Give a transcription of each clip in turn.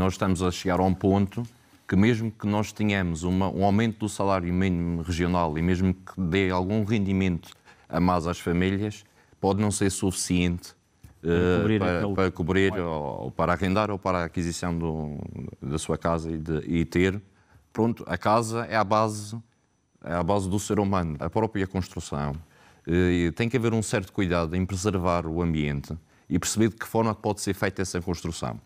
Nós estamos a chegar a um ponto que mesmo que nós tenhamos uma, um aumento do salário mínimo regional e mesmo que dê algum rendimento a mais às famílias, pode não ser suficiente uh, para, aquele... para, cobrir ou, ou, para arrendar ou para a aquisição do, da sua casa e, de, e, ter. Pronto, a casa é a base, é a base do ser humano, a própria construção. Eh, tem que haver um certo cuidado em preservar o ambiente e perceber de que forma é pode ser feita essa construção.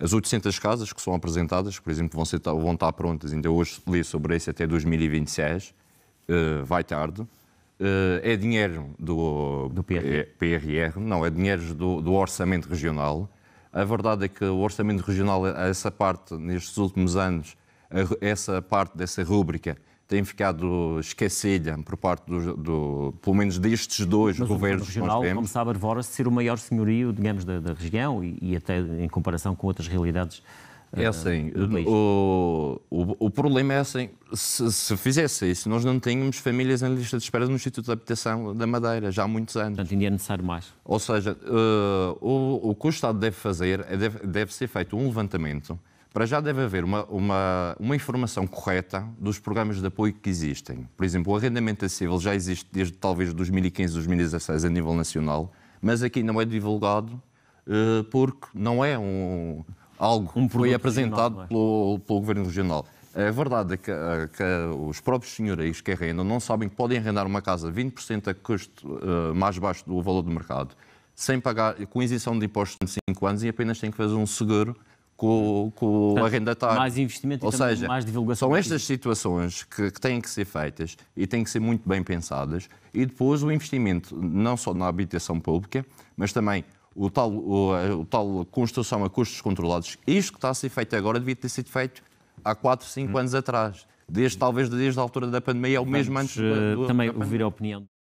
As 800 casas que são apresentadas, por exemplo, vão, ser, vão estar prontas, ainda hoje li sobre isso, até 2026, uh, eh, vai tarde. Uh, é dinheiro do, do PR. PRR, é, não, é dinheiro do, do orçamento regional. A verdade é que o orçamento regional, essa parte, nestes últimos anos, essa parte dessa rúbrica tem ficado esquecida por parte do, do pelo menos destes dois Mas governos. O regional, como sabe, arvora ser o maior senhorio, digamos, da, da região e, e, até em comparação com outras realidades. É eh, assim, o, o, o, problema é assim, se, se, fizesse isso, nós não tínhamos famílias em lista de espera no Instituto de Habitação da Madeira, já há muitos anos. Portanto, ainda é necessário mais. Ou seja, uh, o, o que o Estado deve fazer, é deve, deve ser feito um levantamento para já deve haver uma, uma, uma, informação correta dos programas de apoio que existem. Por exemplo, o arrendamento acessível já existe desde talvez 2015, 2016 a nível nacional, mas aqui não é divulgado uh, porque não é um, algo um que foi apresentado regional, é? pelo, pelo, Governo Regional. A verdade é que, eh, que os próprios senhores que arrendam não sabem que podem arrendar uma casa 20% a custo uh, mais baixo do valor do mercado, sem pagar, com isenção de impostos de 5 anos e apenas têm que fazer um seguro com, com Portanto, o arrendatário. Mais investimento Ou seja, mais divulgação. São estas situações que, que, têm que ser feitas e têm que ser muito bem pensadas e depois o investimento não só na habitação pública, mas também o tal, o, o tal construção a custos controlados. Isto que está a ser feito agora devia ter sido feito há 4, 5 hum. anos atrás. Desde, talvez desde a altura da pandemia, é ou mesmo antes. Do, eh, do, também ouvir a opinião.